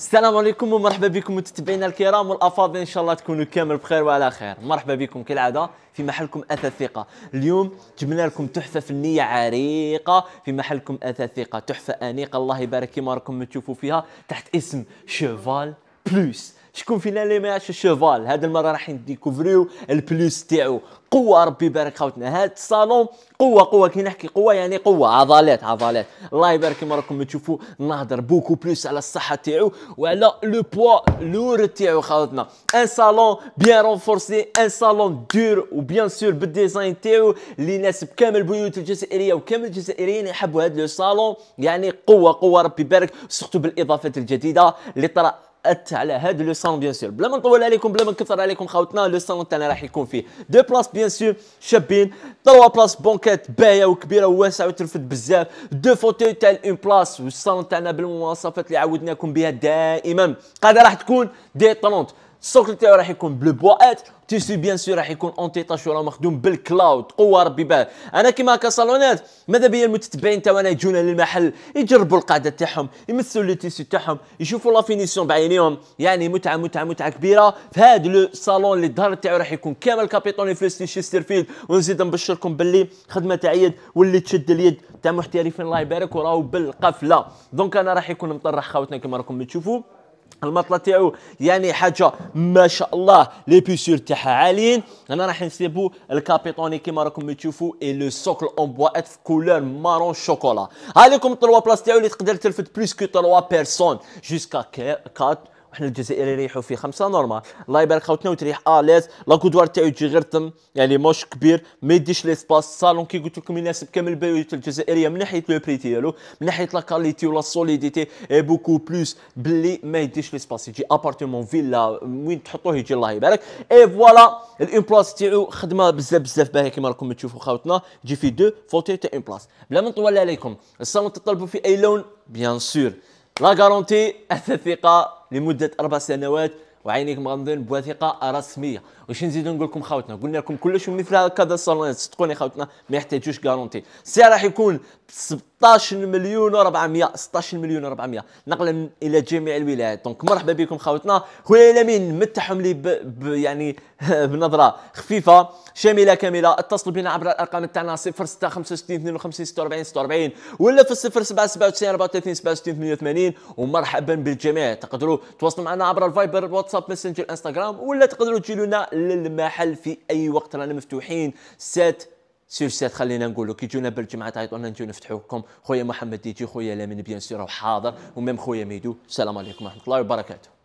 السلام عليكم ومرحبا بكم متابعينا الكرام والافاضل ان شاء الله تكونوا كامل بخير وعلى خير مرحبا بكم كالعاده في محلكم اثاث ثقه اليوم جبنا لكم تحفه فنيه عريقه في محلكم اثاث ثقه تحفه انيقه الله يبارك كما راكم تشوفوا فيها تحت اسم شيفال بلوس شكون فينا اللي ما الشيفال هاد المره راح نديكوفريو البلوس تاعو قوه ربي يبارك خوتنا هاد الصالون قوه قوه كي نحكي قوه يعني قوه عضلات عضلات الله يبارك كيما راكم تشوفوا نهضر بوكو بلوس على الصحه تاعو وعلى لو بوا لور تاعو خوتنا ان صالون بيان رونفورسي ان صالون دور وبيان سور بالديزاين تاعو اللي يناسب كامل البيوت الجزائريه وكامل الجزائريين يحبوا هاد لو صالون يعني قوه قوه ربي يبارك سورتو بالاضافات الجديده اللي طرا ات على هاد لو سون بيان سور بلا ما نطول عليكم بلا ما نكثر عليكم خاوتنا لو سون تاعنا راح يكون فيه دو بلاص بيان سور شابين تروا بلاص بونكات باهيه وكبيره وواسعه وترفد بزاف دو فوتوي تاع اون بلاص والصالون تاعنا بالمواصفات اللي عودناكم بها دائما قاعده راح تكون دي 30 السوكل تاعو راح يكون بلو بوات تيسي بيان سور راح يكون اونتيطاش ولا مخدوم بالكلاود قوه ربي باه انا كيما هكا صالونات ماذا بيا المتتبعين تاعنا يجونا للمحل يجربوا القاعده تاعهم يمثلوا لي تيسي تاعهم يشوفوا لا فينيسيون بعينيهم يعني متعه متعه متعه كبيره في هذا لو صالون اللي الظهر تاعو راح يكون كامل كابيتوني شيستر فيلد ونزيد نبشركم باللي خدمه تاع يد واللي تشد اليد تاع محترفين الله يبارك وراو بالقفله دونك انا راح يكون مطرح خاوتنا كما راكم تشوفوا المطله تاعو يعني حاجه ما شاء الله لي بيسور تاعها عاليين هنا راح نسيبو الكابيتوني كيما راكم تشوفو اي لو سوكل اون ات في كولور مارون شوكولا هاليكم 3 بلاص تاعو اللي تقدر تلفت بلوس كو طلوا بيرسون جوسكا 4 وحنا الجزائر يريحوا في خمسه نورمال الله يبارك خوتنا وتريح اليز آه، لا كودوار تاعو تجي غير تم يعني موش كبير ما يديش ليسباس صالون كي قلت لكم يناسب كامل البيوت الجزائريه من ناحيه لو بري ديالو من ناحيه لا كاليتي ولا سوليديتي اي بوكو بلوس بلي ما يديش ليسباس يجي ابارتمون فيلا وين تحطوه يجي الله يبارك اي فوالا الان بلاس تاعو خدمه بزاف بزاف باهيه كيما راكم تشوفوا خوتنا جي في دو فوتي تاع اون بلاس بلا ما نطول عليكم الصالون تطلبوا في اي لون بيان سور لا غارونتي الثقه لمده اربع سنوات وعينيك مغمضين بوثيقه رسميه واش نزيد نقول لكم خاوتنا قلنا لكم كلش مثل هكذا الصالونات صدقوني خاوتنا ما يحتاجوش كارونتي السعر راح يكون 16 مليون و400 16 مليون و400 نقلا الى جميع الولايات دونك مرحبا بكم خاوتنا خويا لامين متحهم لي ب... ب... يعني بنظره خفيفه شامله كامله اتصلوا بنا عبر الارقام تاعنا 0665 52 46 46 ولا في 07 34 67 88 ومرحبا بالجميع تقدروا تواصلوا معنا عبر الفايبر الواتس واتساب ماسنجر انستغرام ولا تقدروا تجيو لنا للمحل في اي وقت رانا مفتوحين سات سير سات خلينا نقولوا كي تجونا بالجمعه تعيطونا نجيو نفتحوا لكم خويا محمد ديجي خويا لامين بيان سير حاضر وميم خويا ميدو السلام عليكم ورحمه الله وبركاته